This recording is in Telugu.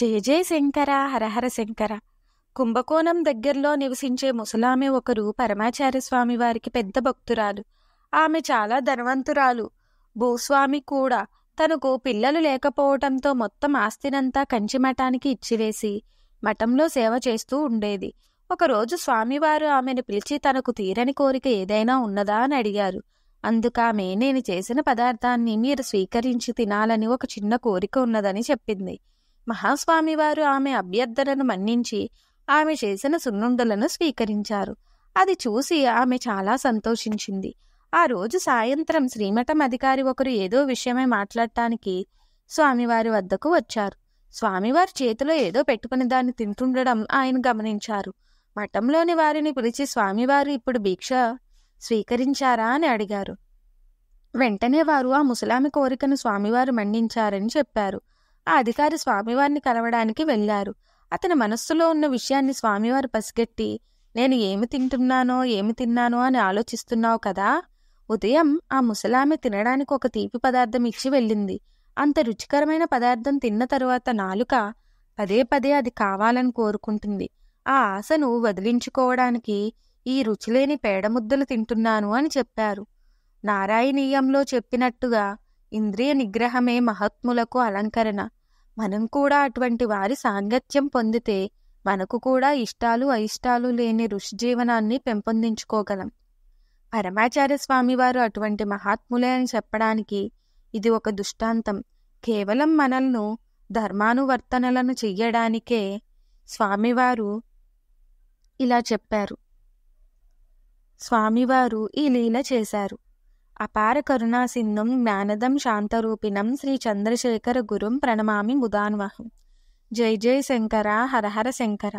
జయ జయ శంకర హరహర శంకర కుంభకోణం దగ్గరలో నివసించే ముసలామె ఒకరు పరమాచార్య స్వామి వారికి పెద్ద భక్తురాలు ఆమె చాలా ధనవంతురాలు భూస్వామి కూడా తనకు పిల్లలు లేకపోవటంతో మొత్తం ఆస్తినంతా కంచిమఠానికి ఇచ్చివేసి మఠంలో సేవ చేస్తూ ఉండేది ఒకరోజు స్వామివారు ఆమెను పిలిచి తనకు తీరని కోరిక ఏదైనా ఉన్నదా అని అడిగారు అందుకామె నేను చేసిన పదార్థాన్ని మీరు స్వీకరించి తినాలని ఒక చిన్న కోరిక ఉన్నదని చెప్పింది మహాస్వామివారు ఆమె అభ్యర్థనను మన్నించి ఆమె చేసిన సున్నుండలను స్వీకరించారు అది చూసి ఆమె చాలా సంతోషించింది ఆ రోజు సాయంత్రం శ్రీమఠం అధికారి ఒకరు ఏదో విషయమై మాట్లాడటానికి స్వామివారి వద్దకు వచ్చారు స్వామివారి చేతిలో ఏదో పెట్టుకుని దాన్ని తింటుండడం ఆయన గమనించారు మఠంలోని వారిని పిలిచి స్వామివారు ఇప్పుడు భిక్ష స్వీకరించారా అని అడిగారు వెంటనే వారు ఆ ముసలామి కోరికను స్వామివారు మండించారని చెప్పారు ఆ అధికారి స్వామివారిని కలవడానికి వెళ్ళారు అతని మనస్సులో ఉన్న విషయాన్ని స్వామివారు పసిగట్టి నేను ఏమి తింటున్నానో ఏమి తిన్నానో అని ఆలోచిస్తున్నావు కదా ఉదయం ఆ ముసలామె తినడానికి ఒక తీపి పదార్థం ఇచ్చి వెళ్ళింది అంత రుచికరమైన పదార్థం తిన్న తరువాత నాలుక పదే పదే అది కావాలని కోరుకుంటుంది ఆ ఆశను వదిలించుకోవడానికి ఈ రుచిలేని పేడముద్దలు తింటున్నాను అని చెప్పారు నారాయణీయంలో చెప్పినట్టుగా ఇంద్రియ నిగ్రహమే మహాత్ములకు అలంకరణ మనం కూడా అటువంటి వారి సాంగత్యం పొందితే మనకు కూడా ఇష్టాలు అయిష్టాలు లేని ఋషి జీవనాన్ని పెంపొందించుకోగలం పరమాచార్య స్వామివారు అటువంటి మహాత్ములే అని చెప్పడానికి ఇది ఒక దృష్టాంతం కేవలం మనల్ను ధర్మానువర్తనలను చెయ్యడానికే స్వామివారు ఇలా చెప్పారు స్వామివారు ఈ లీల చేశారు అపార కరుణాసింధుం జ్ఞానదం శాంతరూపిణం శ్రీ చంద్రశేఖర గురుం ప్రణమామి ముదాన్వహం జై జై శంకర హరహర శంకర